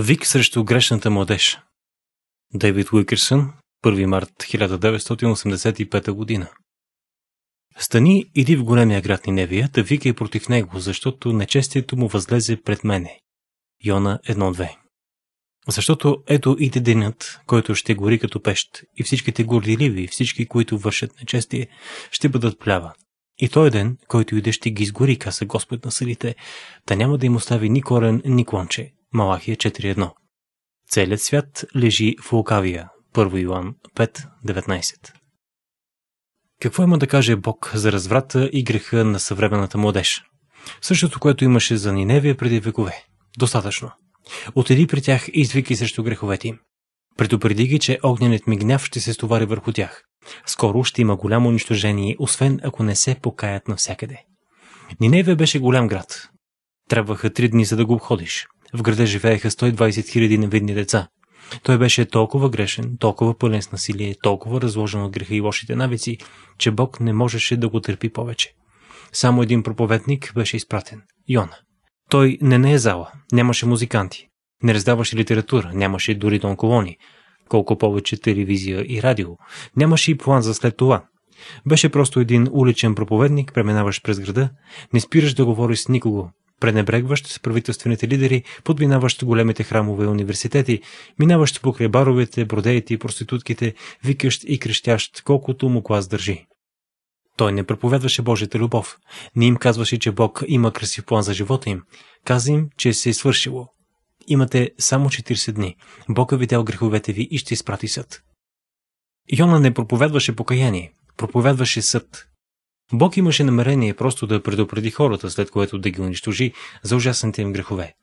Вик срещу грешната младеж. Дейвид Уикерсън, 1 март 1985 година. Стани, иди в големия град Ниневия, да викай против него, защото нечестието му възлезе пред мене. Йона 1-2 Защото ето иде денят, който ще гори като пещ, и всичките горделиви, всички, които вършат нечестие, ще бъдат плява. И той е ден, който иде ще ги изгори, каза Господ на съдите, да няма да им остави ни корен, ни клонче, Малахия 4.1. Целият свят лежи в лукавия. 1 Йоан 5.19. Какво има да каже Бог за разврата и греха на съвременната младеж? Същото, което имаше за Ниневия преди векове. Достатъчно. Отиди при тях и извики срещу греховете им. Предупреди ги, че огненният ми гняв ще се стовари върху тях. Скоро ще има голямо унищожение, освен ако не се покаят навсякъде. Ниневия беше голям град. Трябваха три дни, за да го обходиш. В града живееха 120 хиляди невидни деца. Той беше толкова грешен, толкова пълен с насилие, толкова разложен от греха и лошите навици, че Бог не можеше да го търпи повече. Само един проповедник беше изпратен – Йона. Той не не е зала, нямаше музиканти, не раздаваше литература, нямаше дори тонколони, колко повече телевизия и радио, нямаше и план за след това. Беше просто един уличен проповедник, преминаващ през града, не спираш да говориш с никого, пренебрегващ се правителствените лидери, подминаващ големите храмове и университети, минаващ покрай баровете, бродеите и проститутките, викащ и крещящ, колкото му клас държи. Той не проповядваше Божията любов, не им казваше, че Бог има красив план за живота им, каза им, че се е свършило. Имате само 40 дни, Бог е видял греховете ви и ще изпрати съд. Йона не проповядваше покаяние, проповядваше съд. Бог имаше намерение просто да предупреди хората, след което да ги унищожи за ужасните им грехове.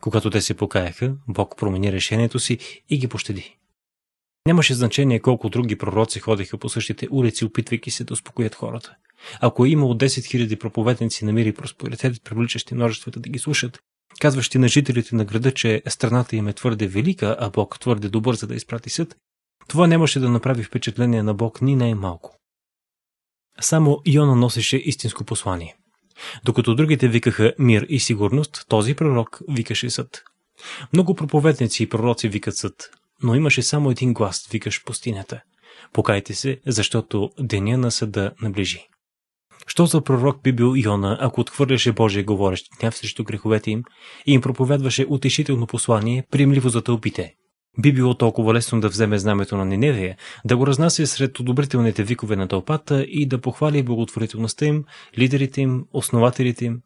Когато те се покаяха, Бог промени решението си и ги пощади. Нямаше значение колко други пророци ходеха по същите улици, опитвайки се да успокоят хората. Ако е имало 10 000 проповедници на мир и просперитет, привличащи множествата да ги слушат, казващи на жителите на града, че страната им е твърде велика, а Бог твърде добър, за да изпрати съд, това нямаше да направи впечатление на Бог ни най-малко. Само Йона носеше истинско послание. Докато другите викаха мир и сигурност, този пророк викаше съд. Много проповедници и пророци викат съд, но имаше само един глас, викаш пустинята. Покайте се, защото деня на съда наближи. Що за пророк би бил Йона, ако отхвърляше Божия говорещ дня срещу греховете им и им проповядваше утешително послание, приемливо за тълпите? Би било толкова лесно да вземе знамето на Ниневия, да го разнася сред одобрителните викове на тълпата и да похвали благотворителността им, лидерите им, основателите им.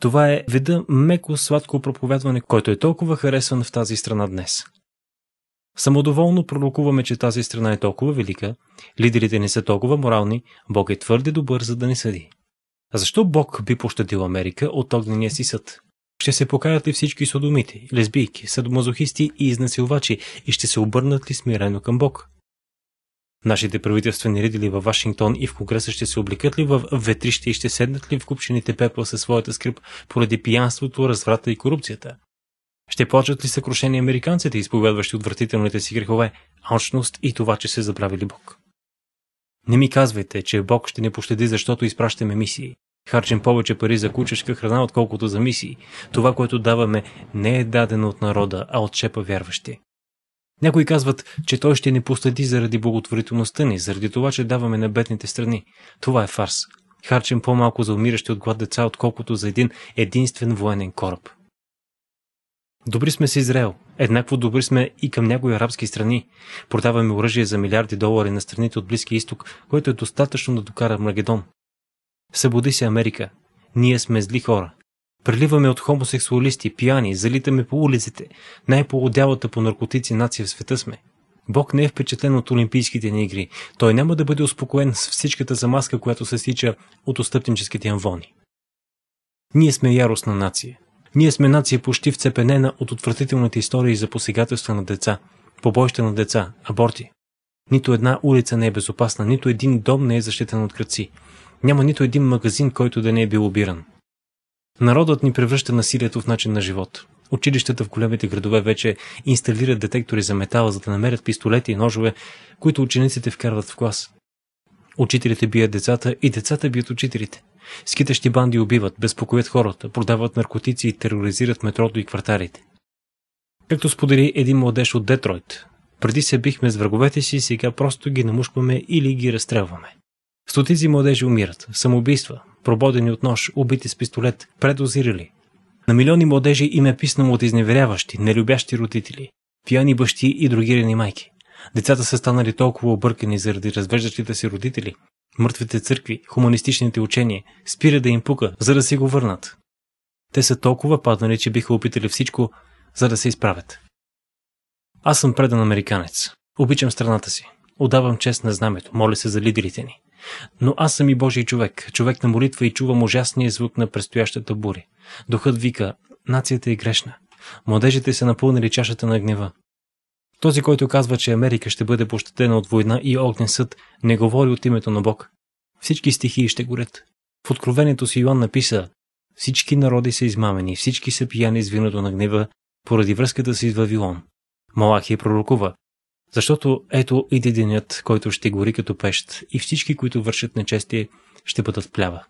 Това е вида меко сладко проповядване, който е толкова харесван в тази страна днес. Самодоволно пророкуваме, че тази страна е толкова велика, лидерите не са толкова морални, Бог е твърде добър, за да не съди. А защо Бог би пощадил Америка от огнения си съд? Ще се покаят ли всички содомити, лесбийки, съдомазохисти и изнасилвачи и ще се обърнат ли смирено към Бог? Нашите правителствени редили във Вашингтон и в Конгреса ще се облекат ли в ветрище и ще седнат ли в купчените пепла със своята скрип поради пиянството, разврата и корупцията? Ще плачат ли съкрушени американците, изповядващи отвратителните си грехове, алчност и това, че се забравили Бог? Не ми казвайте, че Бог ще не пощади, защото изпращаме мисии. Харчим повече пари за кучешка храна, отколкото за мисии. Това, което даваме, не е дадено от народа, а от шепа вярващи. Някои казват, че той ще ни последи заради благотворителността ни, заради това, че даваме на бедните страни. Това е фарс. Харчим по-малко за умиращи от глад деца, отколкото за един единствен военен кораб. Добри сме с Израел. Еднакво добри сме и към някои арабски страни. Продаваме оръжие за милиарди долари на страните от Близки изток, което е достатъчно да докара Магедон. Събуди се Америка. Ние сме зли хора. Преливаме от хомосексуалисти, пияни, залитаме по улиците. най полодявата по наркотици нация в света сме. Бог не е впечатлен от Олимпийските ни игри. Той няма да бъде успокоен с всичката замазка, която се стича от отстъпническите амвони. Ние сме яростна нация. Ние сме нация почти вцепенена от отвратителните истории за посегателства на деца, побойща на деца, аборти. Нито една улица не е безопасна, нито един дом не е защитен от кръци. Няма нито един магазин, който да не е бил обиран. Народът ни превръща насилието в начин на живот. Училищата в големите градове вече инсталират детектори за метала, за да намерят пистолети и ножове, които учениците вкарват в клас. Учителите бият децата и децата бият учителите. Скитащи банди убиват, безпокоят хората, продават наркотици и тероризират метрото и кварталите. Както сподели един младеж от Детройт, преди се бихме с враговете си, сега просто ги намушкваме или ги разстрелваме. Стотици младежи умират, самоубийства, прободени от нож, убити с пистолет, предозирали. На милиони младежи им е писнало от изневеряващи, нелюбящи родители, пияни бащи и другирени майки. Децата са станали толкова объркани заради развеждащите си родители. Мъртвите църкви, хуманистичните учения, спира да им пука, за да си го върнат. Те са толкова паднали, че биха опитали всичко, за да се изправят. Аз съм предан американец. Обичам страната си. Отдавам чест на знамето, моля се за лидерите ни. Но аз съм и Божий човек, човек на молитва и чувам ужасния звук на предстоящата буря. Духът вика, нацията е грешна. Младежите са напълнили чашата на гнева. Този, който казва, че Америка ще бъде пощетена от война и огнен съд, не говори от името на Бог. Всички стихии ще горят. В откровението си Йоанн написа Всички народи са измамени, всички са пияни с виното на гнева, поради връзката си с Вавилон. Малахия пророкува защото ето иде денят, който ще гори като пещ и всички, които вършат нечестие, ще бъдат плява.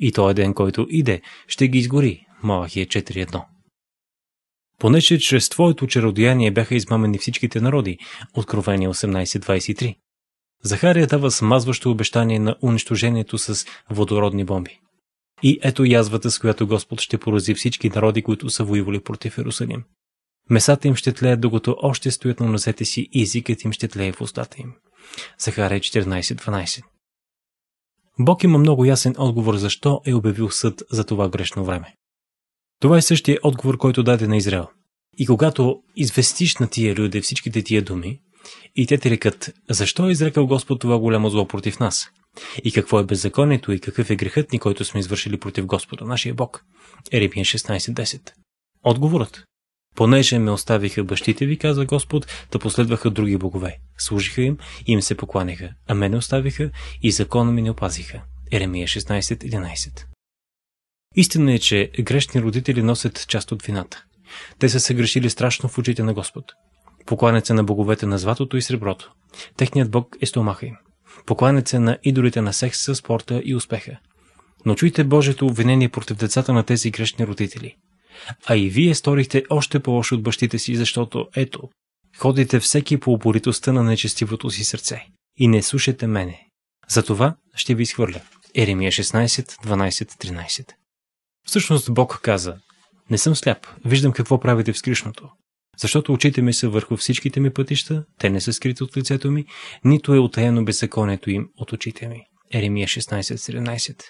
И той ден, който иде, ще ги изгори. Малахия 4.1 е Понеже чрез твоето чародеяние бяха измамени всичките народи. Откровение 18.23 Захария дава смазващо обещание на унищожението с водородни бомби. И ето язвата, с която Господ ще порази всички народи, които са воювали против Иерусалим. Месата им ще тлеят, докато още стоят на носете си и езикът им ще тлее в устата им. Захария 14.12 Бог има много ясен отговор защо е обявил съд за това грешно време. Това е същия отговор, който даде на Израел. И когато известиш на тия люди всичките тия думи, и те ти рекат, защо е изрекал Господ това голямо зло против нас? И какво е беззаконието и какъв е грехът ни, който сме извършили против Господа, нашия Бог? Еремия 16.10 Отговорът Понеже ме оставиха бащите ви, каза Господ, да последваха други богове. Служиха им и им се покланиха, а мене оставиха и закона ми не опазиха. Еремия 16.11 Истина е, че грешни родители носят част от вината. Те са се грешили страшно в очите на Господ. Покланят се на боговете на златото и среброто. Техният бог е стомаха им. Покланят се на идолите на секса, спорта и успеха. Но чуйте Божието обвинение против децата на тези грешни родители – а и вие сторихте още по-лошо от бащите си, защото, ето, ходите всеки по упоритостта на нечестивото си сърце и не слушате мене. За това ще ви изхвърля. Еремия 16, 12, 13 Всъщност Бог каза, не съм сляп, виждам какво правите в скришното. Защото очите ми са върху всичките ми пътища, те не са скрити от лицето ми, нито е отаяно беззаконието им от очите ми. Еремия 16, 17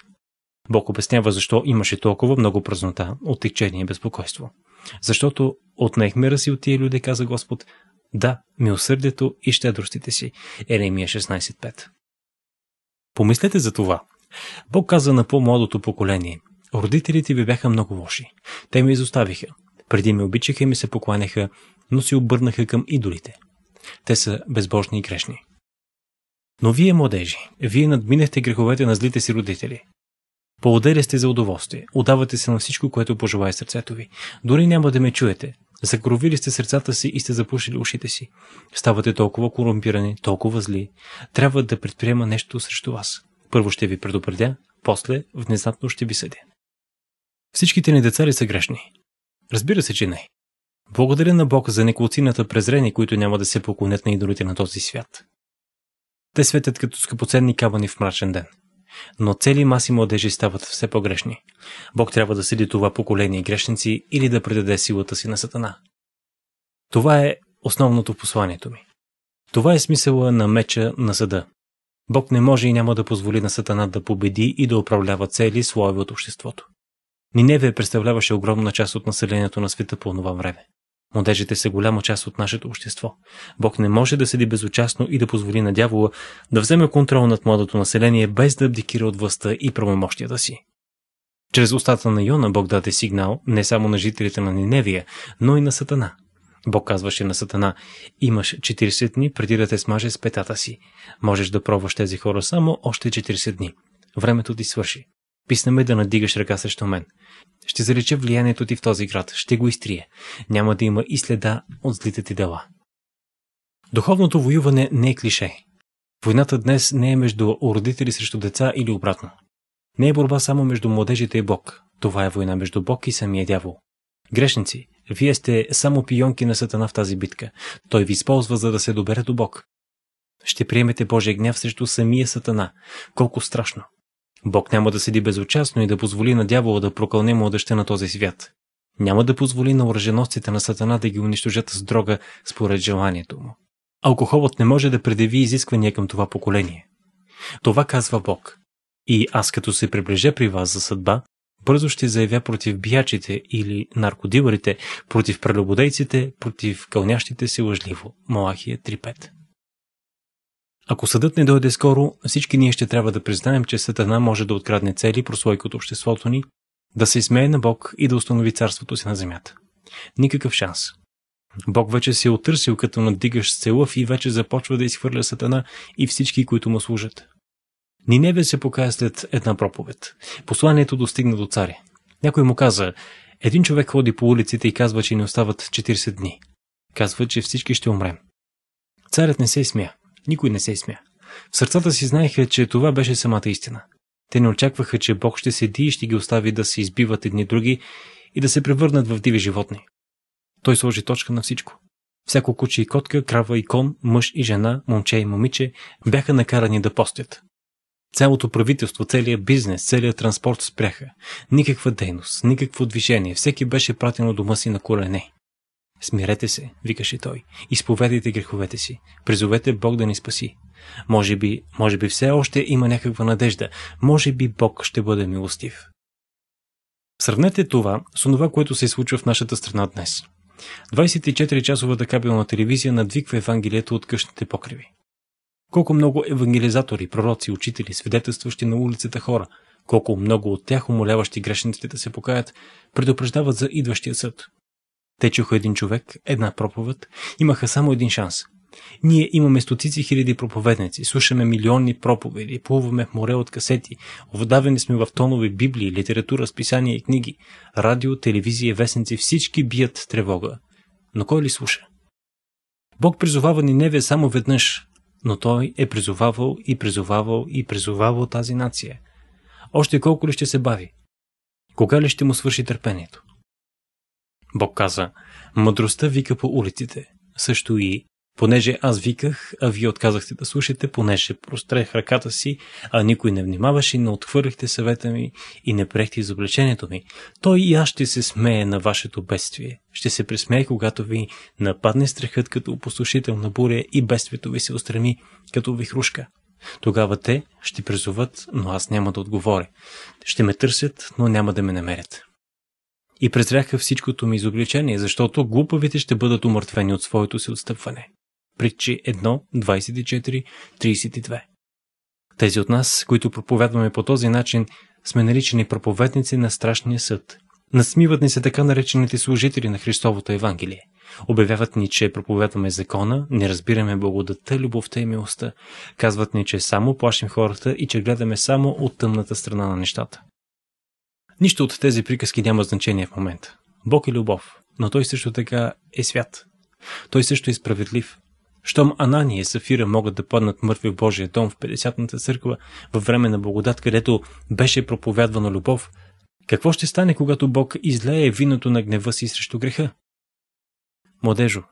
Бог обяснява защо имаше толкова много празнота, отечение и безпокойство. Защото отнехме мира си от тия люди, каза Господ, да, милосърдието и щедростите си. Еремия 16.5 Помислете за това. Бог каза на по-младото поколение. Родителите ви бяха много лоши. Те ме изоставиха. Преди ме обичаха и ми се покланяха, но се обърнаха към идолите. Те са безбожни и грешни. Но вие, младежи, вие надминахте греховете на злите си родители. Благодаря сте за удоволствие. Отдавате се на всичко, което пожелае сърцето ви. Дори няма да ме чуете. Закровили сте сърцата си и сте запушили ушите си. Ставате толкова корумпирани, толкова зли. Трябва да предприема нещо срещу вас. Първо ще ви предупредя, после внезапно ще ви съдя. Всичките ни деца ли са грешни? Разбира се, че не. Благодаря на Бог за неколцината презрени, които няма да се поклонят на идолите на този свят. Те светят като скъпоценни камъни в мрачен ден – но цели маси младежи стават все по-грешни. Бог трябва да съди това поколение грешници или да предаде силата си на Сатана. Това е основното посланието ми. Това е смисъла на меча на съда. Бог не може и няма да позволи на Сатана да победи и да управлява цели слоеве от обществото. Ниневе представляваше огромна част от населението на света по това време. Младежите са голяма част от нашето общество. Бог не може да седи безучастно и да позволи на дявола да вземе контрол над младото население без да абдикира от властта и правомощията си. Чрез устата на Йона Бог даде сигнал не само на жителите на Ниневия, но и на Сатана. Бог казваше на Сатана, имаш 40 дни преди да те смаже с петата си. Можеш да пробваш тези хора само още 40 дни. Времето ти свърши. Писна ме да надигаш ръка срещу мен. Ще залича влиянието ти в този град, ще го изтрие. Няма да има и следа от злите ти дела. Духовното воюване не е клише. Войната днес не е между родители срещу деца или обратно. Не е борба само между младежите и Бог. Това е война между Бог и самия дявол. Грешници, вие сте само пионки на Сатана в тази битка. Той ви използва, за да се добере до Бог. Ще приемете Божия гняв срещу самия Сатана. Колко страшно! Бог няма да седи безучастно и да позволи на дявола да прокълне младеща на този свят. Няма да позволи на оръженосците на Сатана да ги унищожат с дрога според желанието му. Алкохолът не може да предяви изисквания към това поколение. Това казва Бог. И аз като се приближа при вас за съдба, бързо ще заявя против биячите или наркодилерите, против прелюбодейците, против кълнящите си лъжливо. Малахия 3.5 ако съдът не дойде скоро, всички ние ще трябва да признаем, че Сатана може да открадне цели прослойки от обществото ни, да се смее на Бог и да установи царството си на земята. Никакъв шанс. Бог вече се е отърсил като надигаш с целъв и вече започва да изхвърля Сатана и всички, които му служат. Ниневе се покая след една проповед. Посланието достигна до царя. Някой му каза, един човек ходи по улиците и казва, че ни остават 40 дни. Казва, че всички ще умрем. Царят не се смя. Никой не се смя. В сърцата си знаеха, че това беше самата истина. Те не очакваха, че Бог ще седи и ще ги остави да се избиват едни други и да се превърнат в диви животни. Той сложи точка на всичко. Всяко куче и котка, крава и кон, мъж и жена, момче и момиче бяха накарани да постят. Цялото правителство, целият бизнес, целият транспорт спряха. Никаква дейност, никакво движение, всеки беше пратен от дома си на колене. Смирете се, викаше той. Изповедайте греховете си. Призовете Бог да ни спаси. Може би, може би все още има някаква надежда. Може би Бог ще бъде милостив. Сравнете това с това, което се случва в нашата страна днес. 24-часовата кабелна телевизия надвиква Евангелието от къщните покриви. Колко много евангелизатори, пророци, учители, свидетелстващи на улицата хора, колко много от тях умоляващи грешниците да се покаят, предупреждават за идващия съд, те чуха един човек, една проповед, имаха само един шанс. Ние имаме стотици хиляди проповедници, слушаме милионни проповеди, плуваме в море от касети, вдавени сме в тонове библии, литература, списания и книги. Радио, телевизия, вестници, всички бият тревога. Но кой ли слуша? Бог призовава Ниневе само веднъж, но той е призовавал и призовавал и призовавал тази нация. Още колко ли ще се бави? Кога ли ще му свърши търпението? Бог каза, мъдростта вика по улиците, също и понеже аз виках, а вие отказахте да слушате, понеже прострех ръката си, а никой не внимаваше, не отхвърлихте съвета ми и не прехте изобличението ми. Той и аз ще се смее на вашето бедствие. Ще се присмее, когато ви нападне страхът като опустошител на буря и бедствието ви се устреми като вихрушка. Тогава те ще призоват, но аз няма да отговоря. Ще ме търсят, но няма да ме намерят и презряха всичкото ми изобличение, защото глупавите ще бъдат умъртвени от своето си отстъпване. Притчи 1, 24, 32 Тези от нас, които проповядваме по този начин, сме наричани проповедници на страшния съд. Насмиват ни се така наречените служители на Христовото Евангелие. Обявяват ни, че проповядваме закона, не разбираме благодата, любовта и милостта. Казват ни, че само плашим хората и че гледаме само от тъмната страна на нещата. Нищо от тези приказки няма значение в момента. Бог е любов, но той също така е свят. Той също е справедлив. Щом Анания и Сафира могат да паднат мъртви в Божия дом в 50-та църква във време на благодат, където беше проповядвана любов, какво ще стане, когато Бог излее виното на гнева си срещу греха? Младежо,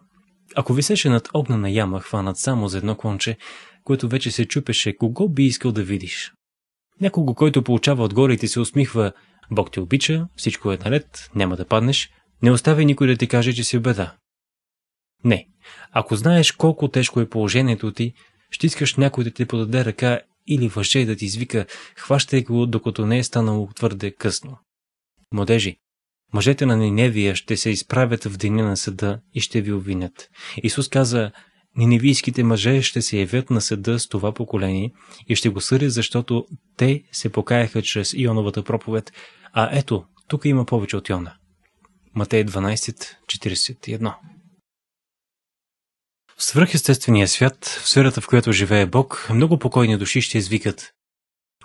ако висеше над огна на яма, хванат само за едно конче, което вече се чупеше, кого би искал да видиш? Някого, който получава отгоре и ти се усмихва Бог те обича, всичко е наред, няма да паднеш, не оставя никой да ти каже, че си в беда. Не, ако знаеш колко тежко е положението ти, ще искаш някой да ти подаде ръка или въже да ти извика, хващай го, докато не е станало твърде късно. Младежи, мъжете на Ниневия ще се изправят в деня на съда и ще ви обвинят. Исус каза, Ниневийските мъже ще се явят на съда с това поколение и ще го съдят, защото те се покаяха чрез Ионовата проповед, а ето, тук има повече от Йона. Матей 12.41 В свръхестествения свят, в сферата в която живее Бог, много покойни души ще извикат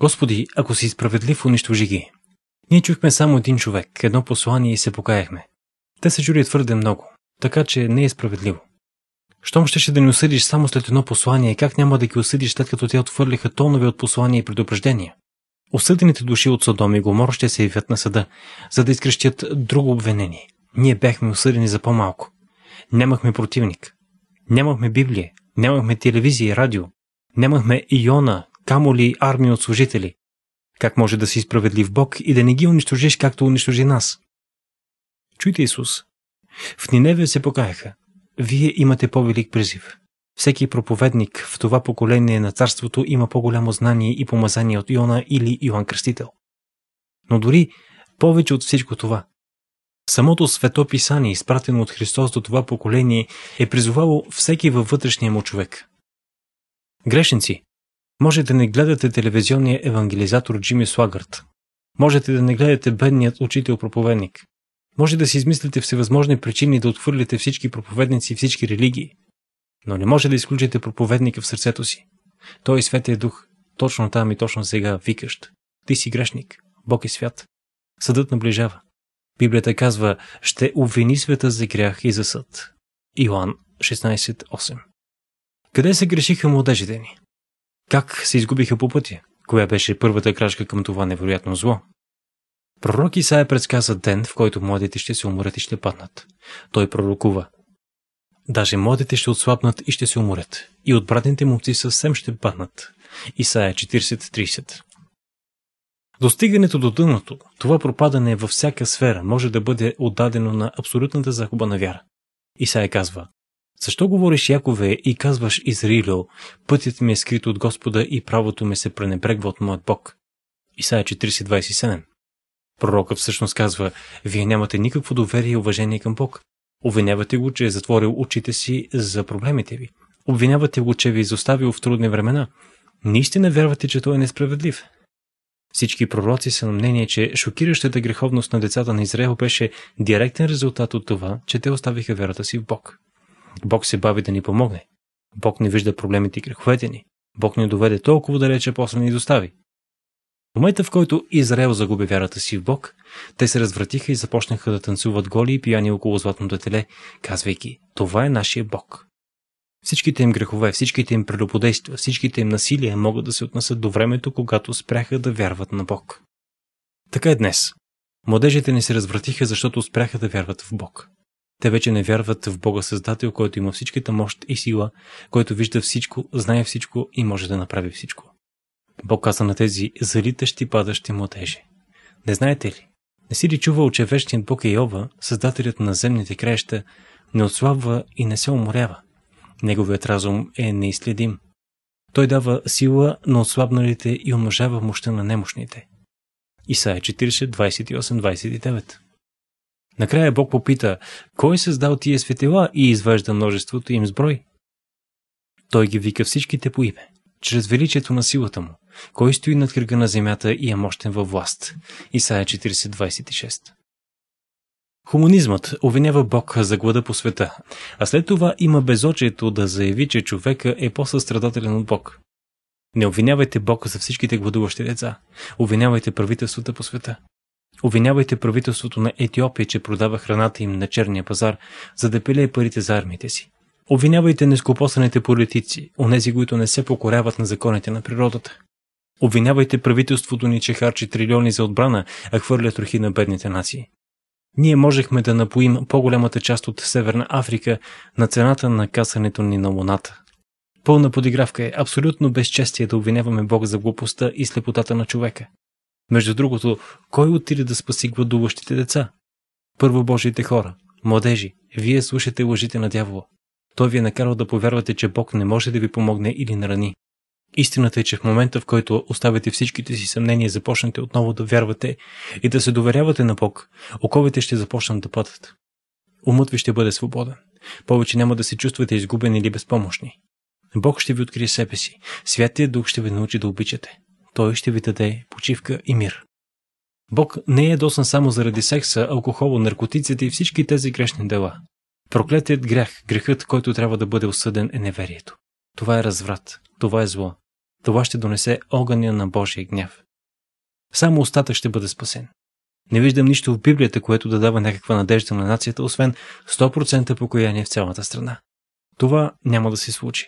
Господи, ако си справедлив, унищожи ги. Ние чухме само един човек, едно послание и се покаяхме. Те се чули твърде много, така че не е справедливо. Щом щеше да ни осъдиш само след едно послание, как няма да ги осъдиш след като те отвърлиха тонове от послания и предупреждения? Осъдените души от Содом и Гомор ще се явят на съда, за да изкрещят друго обвинение. Ние бяхме осъдени за по-малко. Нямахме противник. Нямахме Библия. Нямахме телевизия и радио. Нямахме Иона, камоли и армия от служители. Как може да си справедлив Бог и да не ги унищожиш, както унищожи нас? Чуйте Исус. В ниневия се покаяха, вие имате по-велик призив. Всеки проповедник в това поколение на царството има по-голямо знание и помазание от Йона или Йоанн Кръстител. Но дори повече от всичко това, самото свето писание, изпратено от Христос до това поколение, е призовало всеки във вътрешния му човек. Грешници, може да не гледате телевизионния евангелизатор Джими Слагърт. Можете да не гледате бедният учител-проповедник. Може да си измислите всевъзможни причини да отхвърлите всички проповедници и всички религии, но не може да изключите проповедника в сърцето си. Той е Светия Дух, точно там и точно сега, викащ. Ти си грешник, Бог е свят. Съдът наближава. Библията казва, ще обвини света за грях и за съд. Иоанн 16.8 Къде се грешиха младежите ни? Как се изгубиха по пътя? Коя беше първата крачка към това невероятно зло? Пророк Исаия предсказа ден, в който младите ще се уморят и ще паднат. Той пророкува. Даже младите ще отслабнат и ще се уморят. И отбратните момци съвсем ще паднат. Исаия 40.30 Достигането до дъното, това пропадане във всяка сфера може да бъде отдадено на абсолютната загуба на вяра. Исаия казва, защо говориш Якове и казваш Израилю, пътят ми е скрит от Господа и правото ми се пренебрегва от моят Бог? Исаия Пророкът всъщност казва, вие нямате никакво доверие и уважение към Бог. Обвинявате го, че е затворил очите си за проблемите ви. Обвинявате го, че ви е изоставил в трудни времена. Наистина вярвате, че той е несправедлив. Всички пророци са на мнение, че шокиращата греховност на децата на Израел беше директен резултат от това, че те оставиха верата си в Бог. Бог се бави да ни помогне. Бог не вижда проблемите и греховете ни. Бог ни доведе толкова далече, после ни изостави момента в който Израел загуби вярата си в Бог, те се развратиха и започнаха да танцуват голи и пияни около златното теле, казвайки «Това е нашия Бог». Всичките им грехове, всичките им прелюбодейства, всичките им насилия могат да се отнасят до времето, когато спряха да вярват на Бог. Така е днес. Младежите не се развратиха, защото спряха да вярват в Бог. Те вече не вярват в Бога Създател, който има всичката мощ и сила, който вижда всичко, знае всичко и може да направи всичко. Бог каза на тези залитащи падащи младежи. Не знаете ли? Не си ли чувал, че вечният Бог е Йова, създателят на земните краища, не отслабва и не се уморява? Неговият разум е неизследим. Той дава сила на отслабналите и умножава мощта на немощните. Исаия 40, 28-29 Накрая Бог попита, кой е създал тия светила и извежда множеството им с брой? Той ги вика всичките по име, чрез величието на силата му кой стои над кръга на земята и е мощен във власт? Исая 40.26 Хуманизмът обвинява Бог за глада по света, а след това има безочието да заяви, че човека е по-състрадателен от Бог. Не обвинявайте Бог за всичките гладуващи деца. Обвинявайте правителствата по света. Обвинявайте правителството на Етиопия, че продава храната им на черния пазар, за да пилее парите за армиите си. Обвинявайте нескопосаните политици, онези, които не се покоряват на законите на природата. Обвинявайте правителството ни, че харчи трилиони за отбрана, а хвърля трохи на бедните нации. Ние можехме да напоим по-голямата част от Северна Африка на цената на касането ни на луната. Пълна подигравка е абсолютно безчестие да обвиняваме Бог за глупостта и слепотата на човека. Между другото, кой отиде да спаси гладуващите деца? Първо Божиите хора, младежи, вие слушате лъжите на дявола. Той ви е накарал да повярвате, че Бог не може да ви помогне или нарани. Истината е, че в момента, в който оставяте всичките си съмнения, започнете отново да вярвате и да се доверявате на Бог, оковите ще започнат да падат. Умът ви ще бъде свободен. Повече няма да се чувствате изгубени или безпомощни. Бог ще ви открие себе си. Святия Дух ще ви научи да обичате. Той ще ви даде почивка и мир. Бог не е ядосан само заради секса, алкохола, наркотиците и всички тези грешни дела. Проклетият грях, грехът, който трябва да бъде осъден е неверието. Това е разврат това е зло. Това ще донесе огъня на Божия гняв. Само остатък ще бъде спасен. Не виждам нищо в Библията, което да дава някаква надежда на нацията, освен 100% покаяние в цялата страна. Това няма да се случи.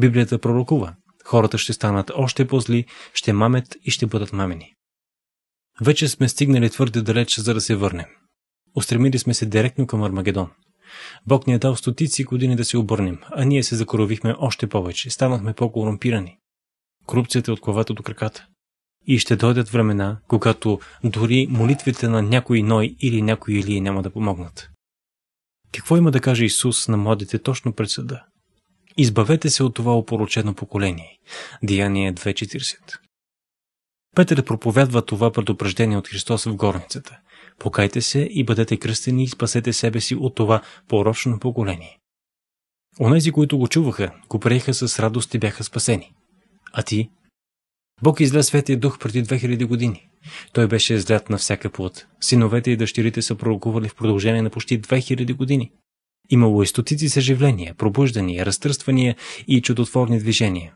Библията пророкува. Хората ще станат още по-зли, ще мамят и ще бъдат мамени. Вече сме стигнали твърде далеч, за да се върнем. Устремили сме се директно към Армагедон. Бог ни е дал стотици години да се обърнем, а ние се закоровихме още повече, станахме по-корумпирани. Корупцията е от главата до краката. И ще дойдат времена, когато дори молитвите на някой Ной или някой Илия няма да помогнат. Какво има да каже Исус на младите точно пред съда? Избавете се от това опорочено поколение. Деяние 2.40 Петър проповядва това предупреждение от Христос в горницата – покайте се и бъдете кръстени и спасете себе си от това порочно поколение. Онези, които го чуваха, го приеха с радост и бяха спасени. А ти? Бог изля Светия Дух преди 2000 години. Той беше излят на всяка плът. Синовете и дъщерите са пророкували в продължение на почти 2000 години. Имало и е стотици съживления, пробуждания, разтърствания и чудотворни движения.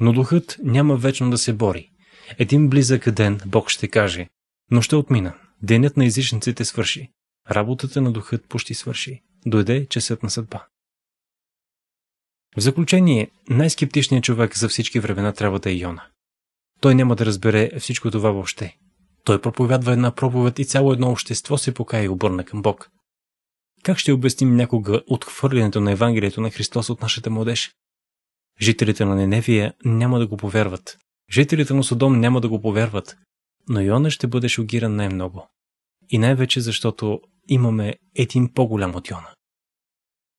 Но духът няма вечно да се бори. Един близък ден Бог ще каже, но ще отмина, Денят на езичниците свърши. Работата на духът почти свърши. Дойде часът на съдба. В заключение, най-скептичният човек за всички времена трябва да е Йона. Той няма да разбере всичко това въобще. Той проповядва една проповед и цяло едно общество се покая и обърна към Бог. Как ще обясним някога отхвърлянето на Евангелието на Христос от нашата младеж? Жителите на Неневия няма да го повярват. Жителите на Содом няма да го повярват но Йона ще бъде шогиран най-много. И най-вече защото имаме един по-голям от Йона.